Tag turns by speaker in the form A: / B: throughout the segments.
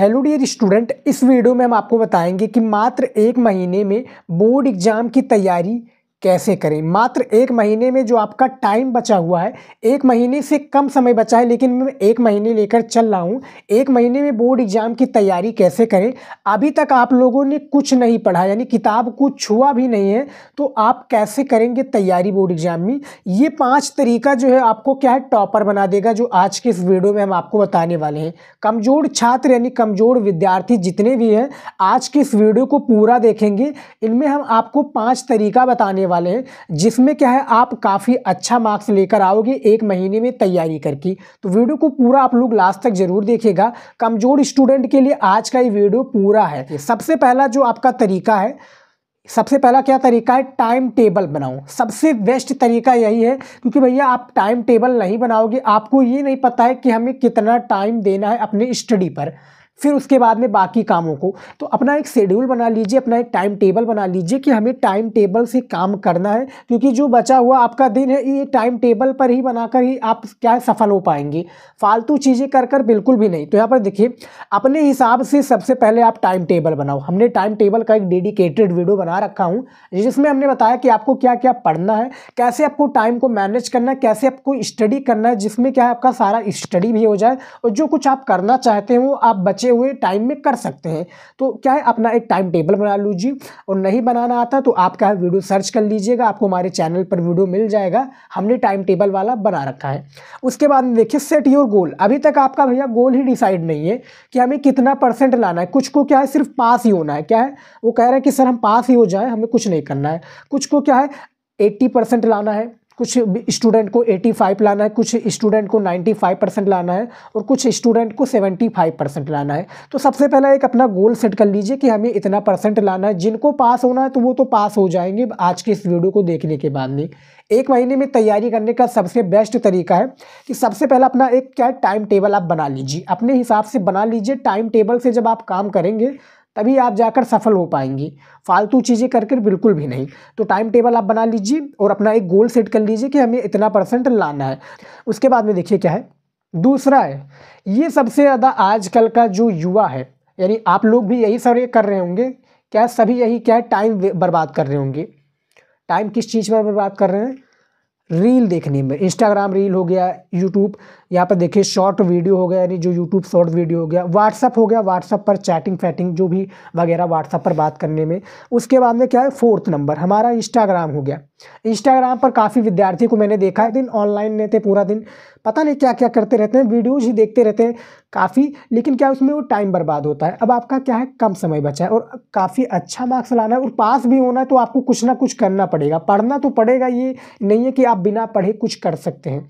A: hello dear student इस video में हम आपको बताएंगे कि मात्र एक महीने में बोर्ड एग्ज़ाम की तैयारी कैसे करें मात्र एक महीने में जो आपका टाइम बचा हुआ है एक महीने से कम समय बचा है लेकिन मैं एक महीने लेकर चल रहा हूँ एक महीने में बोर्ड एग्ज़ाम की तैयारी कैसे करें अभी तक आप लोगों ने कुछ नहीं पढ़ा यानी किताब को छुआ भी नहीं है तो आप कैसे करेंगे तैयारी बोर्ड एग्ज़ाम में ये पाँच तरीका जो है आपको क्या है टॉपर बना देगा जो आज के इस वीडियो में हम आपको बताने वाले हैं कमज़ोर छात्र यानी कमज़ोर विद्यार्थी जितने भी हैं आज के इस वीडियो को पूरा देखेंगे इनमें हम आपको पाँच तरीका बताने वाले हैं जिसमें क्या है आप काफ़ी अच्छा मार्क्स लेकर आओगे एक महीने में तैयारी करके तो वीडियो को पूरा आप लोग लास्ट तक जरूर देखेगा कमज़ोर स्टूडेंट के लिए आज का ये वीडियो पूरा है सबसे पहला जो आपका तरीका है सबसे पहला क्या तरीका है टाइम टेबल बनाओ सबसे बेस्ट तरीका यही है क्योंकि भैया आप टाइम टेबल नहीं बनाओगे आपको ये नहीं पता है कि हमें कितना टाइम देना है अपने स्टडी पर फिर उसके बाद में बाकी कामों को तो अपना एक शेड्यूल बना लीजिए अपना एक टाइम टेबल बना लीजिए कि हमें टाइम टेबल से काम करना है क्योंकि जो बचा हुआ आपका दिन है ये टाइम टेबल पर ही बनाकर ही आप क्या है सफल हो पाएंगे फालतू चीज़ें कर कर बिल्कुल भी नहीं तो यहाँ पर देखिए अपने हिसाब से सबसे पहले आप टाइम टेबल बनाओ हमने टाइम टेबल का एक डेडिकेटेड वीडियो बना रखा हूँ जिसमें हमने बताया कि आपको क्या क्या पढ़ना है कैसे आपको टाइम को मैनेज करना है कैसे आपको स्टडी करना है जिसमें क्या है आपका सारा स्टडी भी हो जाए और जो कुछ आप करना चाहते हैं वो आप बचे बचे हुए टाइम में कर सकते हैं तो क्या है अपना एक टाइम टेबल बना लीजिए और नहीं बनाना आता तो आप क्या वीडियो सर्च कर लीजिएगा आपको हमारे चैनल पर वीडियो मिल जाएगा हमने टाइम टेबल वाला बना रखा है उसके बाद में देखिए सेट योर गोल अभी तक आपका भैया गोल ही डिसाइड नहीं है कि हमें कितना परसेंट लाना है कुछ को क्या है सिर्फ पास ही होना है क्या है वो कह रहे हैं कि सर हम पास ही हो जाए हमें कुछ नहीं करना है कुछ को क्या है एट्टी परसेंट लाना है कुछ स्टूडेंट को 85 लाना है कुछ स्टूडेंट को 95 परसेंट लाना है और कुछ स्टूडेंट को 75 परसेंट लाना है तो सबसे पहला एक अपना गोल सेट कर लीजिए कि हमें इतना परसेंट लाना है जिनको पास होना है तो वो तो पास हो जाएंगे आज के इस वीडियो को देखने के बाद में एक महीने में तैयारी करने का सबसे बेस्ट तरीका है कि सबसे पहला अपना एक क्या टाइम टेबल आप बना लीजिए अपने हिसाब से बना लीजिए टाइम टेबल से जब आप काम करेंगे तभी आप जाकर सफल हो पाएंगी फालतू चीज़ें करके बिल्कुल भी नहीं तो टाइम टेबल आप बना लीजिए और अपना एक गोल सेट कर लीजिए कि हमें इतना परसेंट लाना है उसके बाद में देखिए क्या है दूसरा है ये सबसे ज़्यादा आजकल का जो युवा है यानी आप लोग भी यही सारे कर रहे होंगे क्या सभी यही क्या है टाइम बर्बाद कर रहे होंगे टाइम किस चीज़ पर बर्बाद कर रहे हैं रील देखने में इंस्टाग्राम रील हो गया यूट्यूब यहाँ पर देखिए शॉर्ट वीडियो हो गया यानी जो यूट्यूब शॉर्ट वीडियो हो गया व्हाट्सअप हो गया व्हाट्सअप पर चैटिंग फैटिंग जो भी वगैरह व्हाट्सअप पर बात करने में उसके बाद में क्या है फोर्थ नंबर हमारा इंस्टाग्राम हो गया इंस्टाग्राम पर काफ़ी विद्यार्थी को मैंने देखा है दिन ऑनलाइन रहते पूरा दिन पता नहीं क्या क्या करते रहते हैं वीडियोज़ ही देखते रहते हैं काफ़ी लेकिन क्या उसमें वो टाइम बर्बाद होता है अब आपका क्या है कम समय बचा है और काफ़ी अच्छा मार्क्स लाना है और पास भी होना है तो आपको कुछ ना कुछ करना पड़ेगा पढ़ना तो पड़ेगा ये नहीं है कि आप बिना पढ़े कुछ कर सकते हैं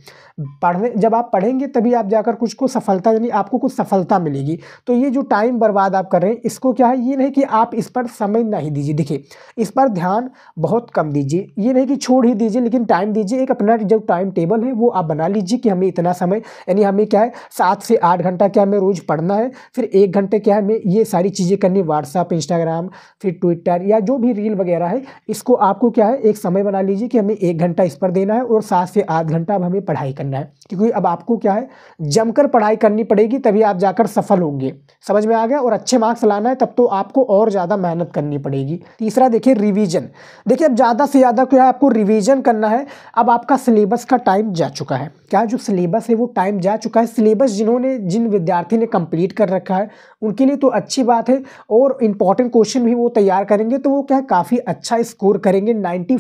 A: पढ़ने जब आप पढ़ेंगे तभी आप जाकर कुछ को सफलता यानी आपको कुछ सफलता मिलेगी तो ये जो टाइम बर्बाद आप कर रहे हैं इसको क्या है ये नहीं कि आप इस पर समय नहीं दीजिए देखिए इस पर ध्यान बहुत कम दीजिए ये नहीं कि छोड़ ही दीजिए लेकिन टाइम दीजिए एक अपना जो टाइम टेबल है वो आप बना लीजिए कि हमें इतना समय यानी हमें क्या है सात से आठ घंटा क्या हमें रोज़ पढ़ना है फिर एक घंटे क्या है हमें ये सारी चीज़ें करनी व्हाट्सअप इंस्टाग्राम फिर ट्विटर या जो भी रील वगैरह है इसको आपको क्या है एक समय बना लीजिए कि हमें एक घंटा इस पर देना है और सात से आठ घंटा अब हमें पढ़ाई करनी करना है क्योंकि अब आपको क्या है जमकर पढ़ाई करनी पड़ेगी तभी आप जाकर सफल होंगे समझ में आ गया और अच्छे मार्क्स लाना है तब तो आपको और ज़्यादा मेहनत करनी पड़ेगी तीसरा देखिए रिवीजन देखिए अब ज़्यादा से ज़्यादा क्या है आपको रिवीजन करना है अब आपका सिलेबस का टाइम जा चुका है क्या जो सिलेबस है वो टाइम जा चुका है सिलेबस जिन्होंने जिन विद्यार्थी ने कंप्लीट कर रखा है उनके लिए तो अच्छी बात है और इंपॉर्टेंट क्वेश्चन भी वो तैयार करेंगे तो वो क्या है काफ़ी अच्छा स्कोर करेंगे नाइन्टी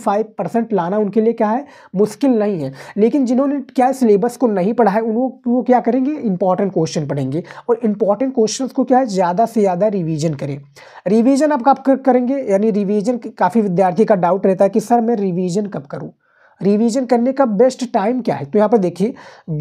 A: लाना उनके लिए क्या है मुश्किल नहीं है लेकिन जिन्होंने क्या सिलेबस को नहीं पढ़ा है उन वो क्या करेंगे इंपॉर्टेंट क्वेश्चन पढ़ेंगे और इंपॉर्टेंट क्वेश्चन को क्या है ज़्यादा से ज़्यादा रिविजन करें रिविजन आप कब करेंगे यानी रिविजन काफ़ी विद्यार्थी का डाउट रहता है कि सर मैं रिविजन कब करूँ रिवीजन करने का बेस्ट टाइम क्या है तो यहाँ पर देखिए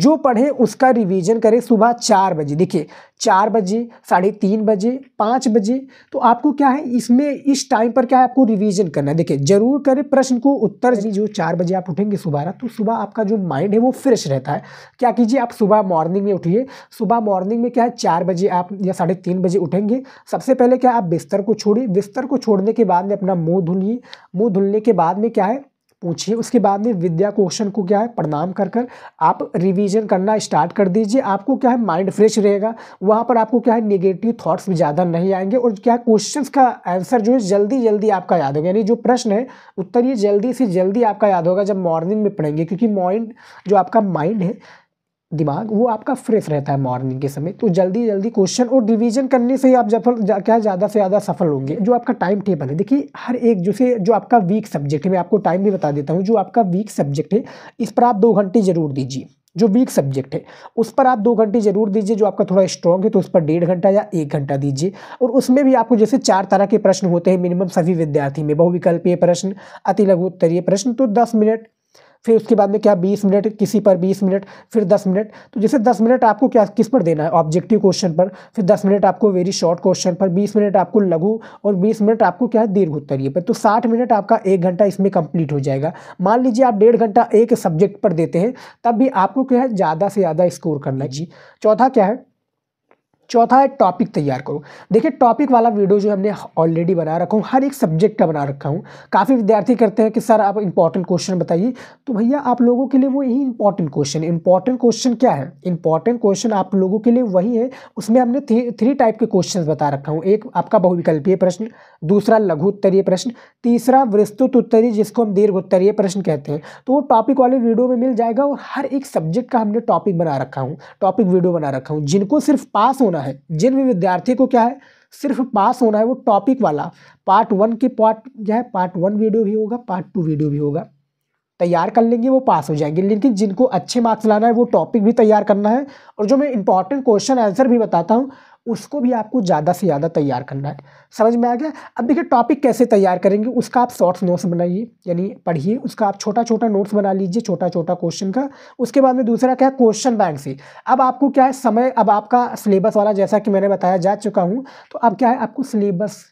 A: जो पढ़े उसका रिवीजन करें सुबह चार बजे देखिए चार बजे साढ़े तीन बजे पाँच बजे तो आपको क्या है इसमें इस टाइम पर क्या है आपको रिवीजन करना है देखिए जरूर करें प्रश्न को उत्तर जो चार बजे आप उठेंगे सुबह तो सुबह आपका जो माइंड है वो फ्रेश रहता है क्या कीजिए आप सुबह मॉर्निंग में उठिए सुबह मॉर्निंग में क्या है चार बजे आप या साढ़े तीन बजे उठेंगे सबसे पहले क्या आप बिस्तर को छोड़िए बिस्तर को छोड़ने के बाद में अपना मुँह धुलिए मुँह धुलने के बाद में क्या है पूछिए उसके बाद में विद्या क्वेश्चन को क्या है प्रणाम कर कर आप रिवीजन करना स्टार्ट कर दीजिए आपको क्या है माइंड फ्रेश रहेगा वहाँ पर आपको क्या है निगेटिव थाट्स भी ज़्यादा नहीं आएंगे और क्या है क्वेश्चन का आंसर जो है जल्दी जल्दी आपका याद होगा यानी जो प्रश्न है उत्तर ये जल्दी से जल्दी आपका याद होगा जब मॉर्निंग में पढ़ेंगे क्योंकि माइंड जो आपका माइंड है दिमाग वो आपका फ्रेश रहता है मॉर्निंग के समय तो जल्दी जल्दी क्वेश्चन और रिवीजन करने से ही आप जफल जा, क्या ज़्यादा से ज़्यादा सफल होंगे जो आपका टाइम टेबल है देखिए हर एक जो से जो आपका वीक सब्जेक्ट है मैं आपको टाइम भी बता देता हूँ जो आपका वीक सब्जेक्ट है इस पर आप दो घंटे जरूर दीजिए जो वीक सब्जेक्ट है उस पर आप दो घंटे जरूर दीजिए जो आपका थोड़ा स्ट्रॉन्ग है तो उस पर डेढ़ घंटा या एक घंटा दीजिए और उसमें भी आपको जैसे चार तरह के प्रश्न होते हैं मिनिमम सभी विद्यार्थी में बहुविकल्पीय प्रश्न अति लघुत्तरीय प्रश्न तो दस मिनट फिर उसके बाद में क्या बीस मिनट किसी पर बीस मिनट फिर दस मिनट तो जैसे दस मिनट आपको क्या किस पर देना है ऑब्जेक्टिव क्वेश्चन पर फिर दस मिनट आपको वेरी शॉर्ट क्वेश्चन पर बीस मिनट आपको लघु और बीस मिनट आपको क्या है दीर्घ उत्तरीय पर तो साठ मिनट आपका एक घंटा इसमें कंप्लीट हो जाएगा मान लीजिए आप डेढ़ घंटा एक सब्जेक्ट पर देते हैं तब भी आपको क्या है ज़्यादा से ज़्यादा स्कोर करना चाहिए चौथा क्या है चौथा है टॉपिक तैयार करो देखिए टॉपिक वाला वीडियो जो हमने ऑलरेडी बना रखा हूँ हर एक सब्जेक्ट का बना रखा हूँ काफ़ी विद्यार्थी करते हैं कि सर आप इंपॉर्टेंट क्वेश्चन बताइए तो भैया आप लोगों के लिए वो यही इंपॉर्टेंट क्वेश्चन इंपॉर्टेंट क्वेश्चन क्या है इंपॉर्टेंट क्वेश्चन आप लोगों के लिए वही है उसमें हमने थ्री टाइप के क्वेश्चन बता रखा हूँ एक आपका बहुविकल्पीय प्रश्न दूसरा लघु उत्तरीय प्रश्न तीसरा विस्तृत उत्तरीय जिसको हम दीर्घ उत्तरीय प्रश्न कहते हैं तो वो टॉपिक वाले वीडियो में मिल जाएगा और हर एक सब्जेक्ट का हमने टॉपिक बना रखा हूँ टॉपिक वीडियो बना रखा हूँ जिनको सिर्फ पास होना होना है जिन भी विद्यार्थी को क्या है सिर्फ पास होना है वो टॉपिक वाला पार्ट वन के पार्ट जो है पार्ट वन वीडियो भी होगा पार्ट टू वीडियो भी होगा तैयार कर लेंगे वो पास हो जाएंगे लेकिन जिनको अच्छे मार्क्स लाना है वो टॉपिक भी तैयार करना है और जो मैं इंपॉर्टेंट क्वेश्चन आंसर भी बताता हूँ उसको भी आपको ज़्यादा से ज़्यादा तैयार करना है समझ में आ गया अब देखिए टॉपिक कैसे तैयार करेंगे उसका आप शॉर्ट्स नोट्स बनाइए यानी पढ़िए उसका आप छोटा छोटा नोट्स बना लीजिए छोटा छोटा क्वेश्चन का उसके बाद में दूसरा क्या है क्वेश्चन बैंक से अब आपको क्या है समय अब आपका सिलेबस वाला जैसा कि मैंने बताया जा चुका हूँ तो अब क्या है आपको सिलेबस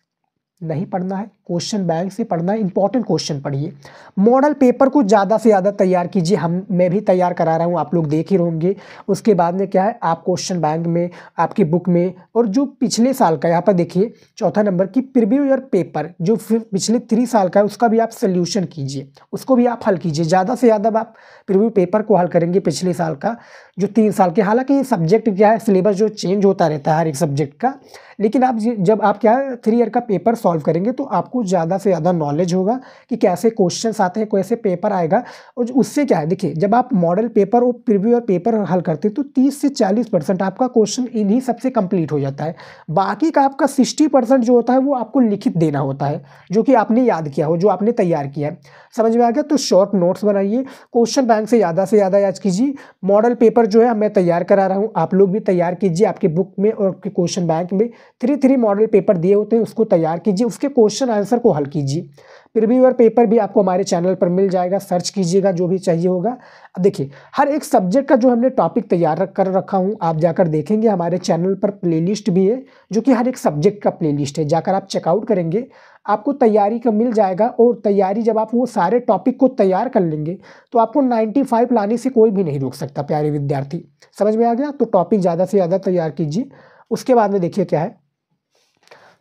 A: नहीं पढ़ना है क्वेश्चन बैंक से पढ़ना है इंपॉर्टेंट क्वेश्चन पढ़िए मॉडल पेपर को ज़्यादा से ज़्यादा तैयार कीजिए हम मैं भी तैयार करा रहा हूँ आप लोग देख ही रहोगे उसके बाद में क्या है आप क्वेश्चन बैंक में आपकी बुक में और जो पिछले साल का यहाँ पर देखिए चौथा नंबर की प्रिव्यू ईयर पेपर जो पिछले थ्री साल का है उसका भी आप सल्यूशन कीजिए उसको भी आप हल कीजिए ज़्यादा से ज़्यादा आप प्रिव्यू पेपर को हल करेंगे पिछले साल का जो तीन साल के हालांकि सब्जेक्ट क्या है सिलेबस जो चेंज होता रहता है हर एक सब्जेक्ट का लेकिन आप जब आप क्या है थ्री ईयर का पेपर सॉल्व करेंगे तो आपको ज़्यादा से ज़्यादा नॉलेज होगा कि कैसे क्वेश्चन आते हैं कैसे पेपर आएगा और उससे क्या है देखिए जब आप मॉडल पेपर और प्रिव्यू और पेपर हल करते तो तीस से चालीस परसेंट आपका क्वेश्चन इन्हीं सबसे कम्प्लीट हो जाता है बाकी का आपका सिक्सटी परसेंट जो होता है वो आपको लिखित देना होता है जो कि आपने याद किया हो जो आपने तैयार किया है समझ में आ गया तो शॉर्ट नोट्स बनाइए क्वेश्चन बैंक से ज़्यादा से ज़्यादा याद कीजिए मॉडल पेपर जो है मैं तैयार करा रहा हूँ आप लोग भी तैयार कीजिए आपके बुक में और आपके क्वेश्चन बैंक में थ्री थ्री मॉडल पेपर दिए होते हैं उसको तैयार कीजिए उसके क्वेश्चन आंसर को हल कीजिए भी और पेपर भी आपको हमारे चैनल पर मिल जाएगा सर्च कीजिएगा जो भी चाहिए होगा अब देखिए हर एक सब्जेक्ट का जो हमने टॉपिक तैयार कर रखा हूँ आप जाकर देखेंगे हमारे चैनल पर प्लेलिस्ट भी है जो कि हर एक सब्जेक्ट का प्लेलिस्ट है जाकर आप चेकआउट करेंगे आपको तैयारी का मिल जाएगा और तैयारी जब आप वो सारे टॉपिक को तैयार कर लेंगे तो आपको फाइव लाने से कोई भी नहीं रोक सकता प्यारे विद्यार्थी समझ में आ गया तो टॉपिक ज़्यादा से ज़्यादा तैयार कीजिए उसके बाद में देखिए क्या है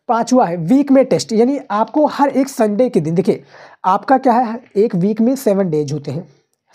A: पांचवा है वीक में टेस्ट यानी आपको हर एक संडे के दिन देखिए आपका क्या है एक वीक में सेवन डेज होते हैं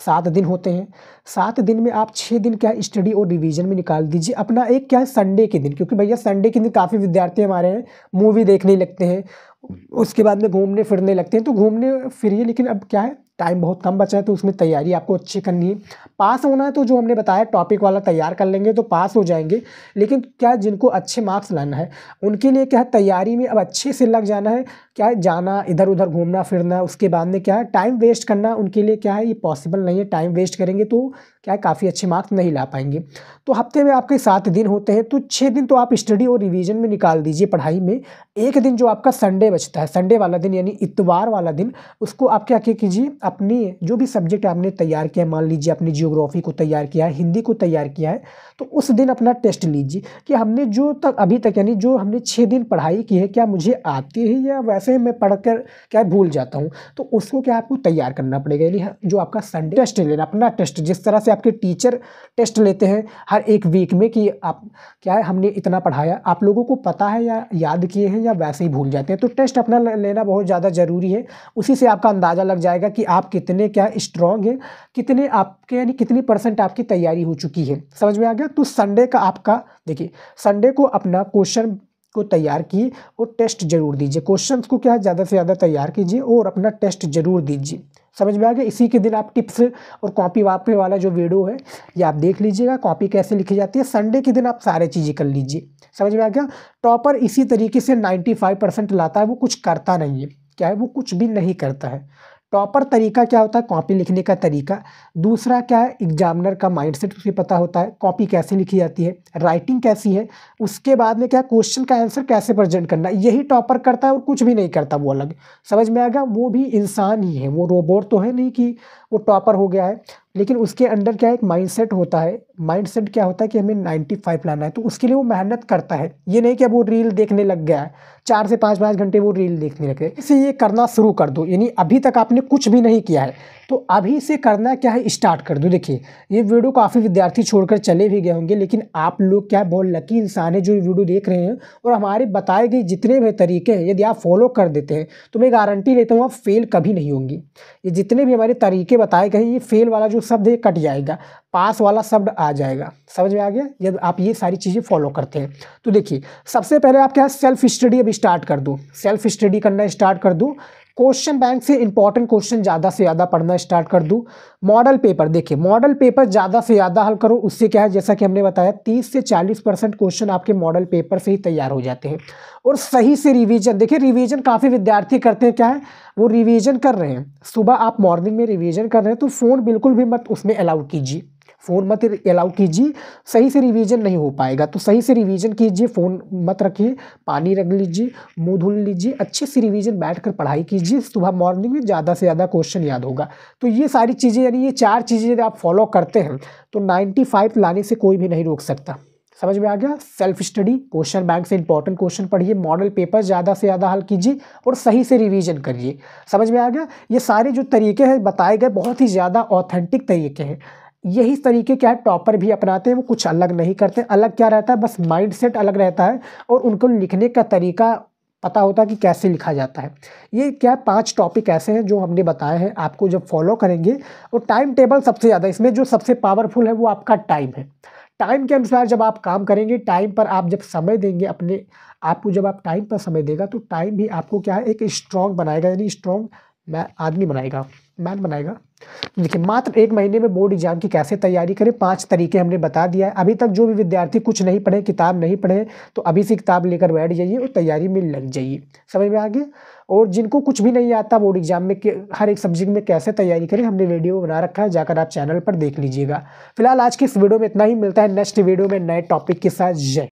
A: सात दिन होते हैं सात दिन में आप छः दिन क्या स्टडी और रिवीजन में निकाल दीजिए अपना एक क्या है संडे के दिन क्योंकि भैया संडे के दिन काफ़ी विद्यार्थी हमारे हैं मूवी देखने लगते हैं उसके बाद में घूमने फिरने लगते हैं तो घूमने फिरिए लेकिन अब क्या है टाइम बहुत कम बचा है तो उसमें तैयारी आपको अच्छी करनी है पास होना है तो जो हमने बताया टॉपिक वाला तैयार कर लेंगे तो पास हो जाएंगे लेकिन क्या जिनको अच्छे मार्क्स लाना है उनके लिए क्या है तैयारी में अब अच्छे से लग जाना है क्या है जाना इधर उधर घूमना फिरना उसके बाद में क्या है टाइम वेस्ट करना उनके लिए क्या है ये पॉसिबल नहीं है टाइम वेस्ट करेंगे तो क्या है काफ़ी अच्छे मार्क्स नहीं ला पाएंगे तो हफ्ते में आपके सात दिन होते हैं तो छः दिन तो आप स्टडी और रिवीजन में निकाल दीजिए पढ़ाई में एक दिन जो आपका संडे बचता है संडे वाला दिन यानी इतवार वाला दिन उसको आप क्या क्या कीजिए अपनी जो भी सब्जेक्ट आपने तैयार किया मान लीजिए अपनी जियोग्राफी को तैयार किया है हिंदी को तैयार किया है तो उस दिन अपना टेस्ट लीजिए कि हमने जो तक अभी तक यानी जो हमने छः दिन पढ़ाई की है क्या मुझे आती है या वैसे मैं पढ़ कर क्या भूल जाता हूँ तो उसको क्या आपको तैयार करना पड़ेगा यानी जो आपका संडे टेस्ट लेना अपना टेस्ट जिस तरह से आपके टीचर टेस्ट लेते हैं हर एक वीक में कि आप क्या है हमने इतना पढ़ाया आप लोगों को पता है या याद किए हैं या वैसे ही भूल जाते हैं तो टेस्ट अपना लेना बहुत ज़्यादा ज़रूरी है उसी से आपका अंदाज़ा लग जाएगा कि आप कितने क्या स्ट्रॉन्ग हैं कितने आपके यानी कितनी परसेंट आपकी तैयारी हो चुकी है समझ में आ गया तो संडे का आपका देखिए संडे को अपना क्वेश्चन को तैयार किए और टेस्ट जरूर दीजिए क्वेश्चंस को क्या ज़्यादा से ज़्यादा तैयार कीजिए और अपना टेस्ट जरूर दीजिए समझ में आ गया इसी के दिन आप टिप्स और कॉपी वापी वाला जो वीडियो है ये आप देख लीजिएगा कॉपी कैसे लिखी जाती है संडे के दिन आप सारे चीज़ें कर लीजिए समझ में आ गया टॉपर इसी तरीके से फाइव परसेंट लाता है वो कुछ करता नहीं है क्या है वो कुछ भी नहीं करता है प्रॉपर तरीका क्या होता है कॉपी लिखने का तरीका दूसरा क्या है एग्जामिनर का माइंडसेट उसे पता होता है कॉपी कैसे लिखी जाती है राइटिंग कैसी है उसके बाद में क्या क्वेश्चन का आंसर कैसे प्रेजेंट करना है यही टॉपर करता है और कुछ भी नहीं करता वो अलग समझ में आएगा वो भी इंसान ही है वो रोबोट तो है नहीं कि वो टॉपर हो गया है लेकिन उसके अंडर क्या है एक माइंडसेट होता है माइंडसेट क्या होता है कि हमें 95 लाना है तो उसके लिए वो मेहनत करता है ये नहीं कि अब वो रील देखने लग गया है चार से पाँच पाँच घंटे वो रील देखने लग गए इसे ये करना शुरू कर दो यानी अभी तक आपने कुछ भी नहीं किया है तो अभी से करना क्या है स्टार्ट कर दो देखिए ये वीडियो काफ़ी विद्यार्थी छोड़कर चले भी गए होंगे लेकिन आप लोग क्या बहुत लकी इंसान है जो ये वीडियो देख रहे हैं और हमारे बताए गए जितने भी तरीके हैं यदि आप फॉलो कर देते हैं तो मैं गारंटी लेता हूँ आप फेल कभी नहीं होंगी ये जितने भी हमारे तरीके बताए गए ये फेल वाला जो शब्द है कट जाएगा पास वाला शब्द आ जाएगा समझ में आ गया यदि आप ये सारी चीज़ें फॉलो करते हैं तो देखिए सबसे पहले आप क्या सेल्फ स्टडी अब स्टार्ट कर दो सेल्फ स्टडी करना स्टार्ट कर दो क्वेश्चन बैंक से इंपॉर्टेंट क्वेश्चन ज़्यादा से ज़्यादा पढ़ना स्टार्ट कर दूँ मॉडल पेपर देखिए मॉडल पेपर ज़्यादा से ज़्यादा हल करो उससे क्या है जैसा कि हमने बताया तीस से चालीस परसेंट क्वेश्चन आपके मॉडल पेपर से ही तैयार हो जाते हैं और सही से रिविजन देखिए रिविजन काफ़ी विद्यार्थी करते हैं क्या है वो रिविजन कर रहे हैं सुबह आप मॉर्निंग में रिविजन कर रहे हैं तो फ़ोन बिल्कुल भी मत उसमें अलाउ कीजिए फ़ोन मत अलाउ कीजिए सही से रिवीजन नहीं हो पाएगा तो सही से रिवीजन कीजिए फ़ोन मत रखिए पानी रख लीजिए मुँह धुल लीजिए अच्छे से रिवीजन बैठ कर पढ़ाई कीजिए सुबह मॉर्निंग में ज़्यादा से ज़्यादा क्वेश्चन याद होगा तो ये सारी चीज़ें यानी ये चार चीज़ें यदि आप फॉलो करते हैं तो नाइन्टी फाइव लाने से कोई भी नहीं रोक सकता समझ में आ गया सेल्फ स्टडी क्वेश्चन बैंक से इंपॉर्टेंट क्वेश्चन पढ़िए मॉडल पेपर ज़्यादा से ज़्यादा हल कीजिए और सही से रिवीजन करिए समझ में आ गया ये सारे जो तरीके हैं बताए गए बहुत ही ज़्यादा ऑथेंटिक तरीके हैं यही तरीके क्या है टॉपर भी अपनाते हैं वो कुछ अलग नहीं करते अलग क्या रहता है बस माइंडसेट अलग रहता है और उनको लिखने का तरीका पता होता है कि कैसे लिखा जाता है ये क्या पांच टॉपिक ऐसे हैं जो हमने बताए हैं आपको जब फॉलो करेंगे और टाइम टेबल सबसे ज़्यादा इसमें जो सबसे पावरफुल है वो आपका टाइम है टाइम के अनुसार जब आप काम करेंगे टाइम पर आप जब समय देंगे अपने आपको जब आप टाइम पर समय देगा तो टाइम भी आपको क्या है एक स्ट्रॉन्ग बनाएगा यानी स्ट्रॉन्ग मैं आदमी बनाएगा मैन बनाएगा देखिए मात्र एक महीने में बोर्ड एग्जाम की कैसे तैयारी करें पांच तरीके हमने बता दिया है अभी तक जो भी विद्यार्थी कुछ नहीं पढ़े किताब नहीं पढ़े तो अभी से किताब लेकर बैठ जाइए और तैयारी में लग जाइए समझ में आ गया और जिनको कुछ भी नहीं आता बोर्ड एग्जाम में हर एक सब्जेक्ट में कैसे तैयारी करें हमने वीडियो बना रखा है जाकर आप चैनल पर देख लीजिएगा फिलहाल आज की इस वीडियो में इतना ही मिलता है नेक्स्ट वीडियो में नए टॉपिक के साथ जय